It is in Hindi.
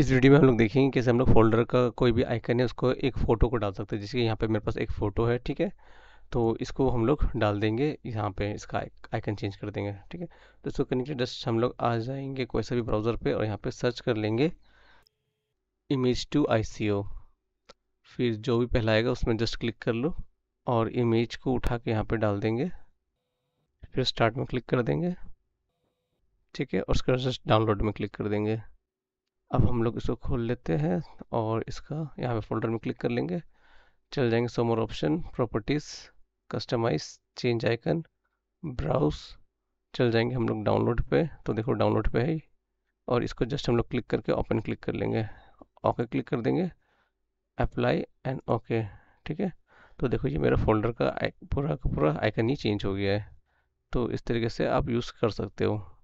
इस वीडियो में हम लोग देखेंगे कैसे हम लोग फोल्डर का कोई भी आइकन है उसको एक फ़ोटो को डाल सकते हैं जैसे कि यहाँ पे मेरे पास एक फ़ोटो है ठीक है तो इसको हम लोग डाल देंगे यहाँ पे इसका आइकन चेंज कर देंगे ठीक है तो इसको करने के लिए जस्ट हम लोग आ जाएंगे कोई सा भी ब्राउज़र पे और यहाँ पे सर्च कर लेंगे इमेज टू आई फिर जो भी पहला आएगा उसमें जस्ट क्लिक कर लो और इमेज को उठा के यहाँ पर डाल देंगे फिर स्टार्ट में क्लिक कर देंगे ठीक है और उसके बाद जस्ट डाउनलोड में क्लिक कर देंगे अब हम लोग इसको खोल लेते हैं और इसका यहाँ पे फोल्डर में क्लिक कर लेंगे चल जाएंगे सोमोर option properties customise change icon browse चल जाएंगे हम लोग डाउनलोड पे तो देखो डाउनलोड पे है और इसको जस्ट हम लोग क्लिक करके ओपन क्लिक कर लेंगे ओके क्लिक कर देंगे अप्लाई एंड ओके ठीक है तो देखो ये मेरा फोल्डर का पूरा का पूरा आइकन ही चेंज हो गया है तो इस तरीके से आप यूज़ कर सकते हो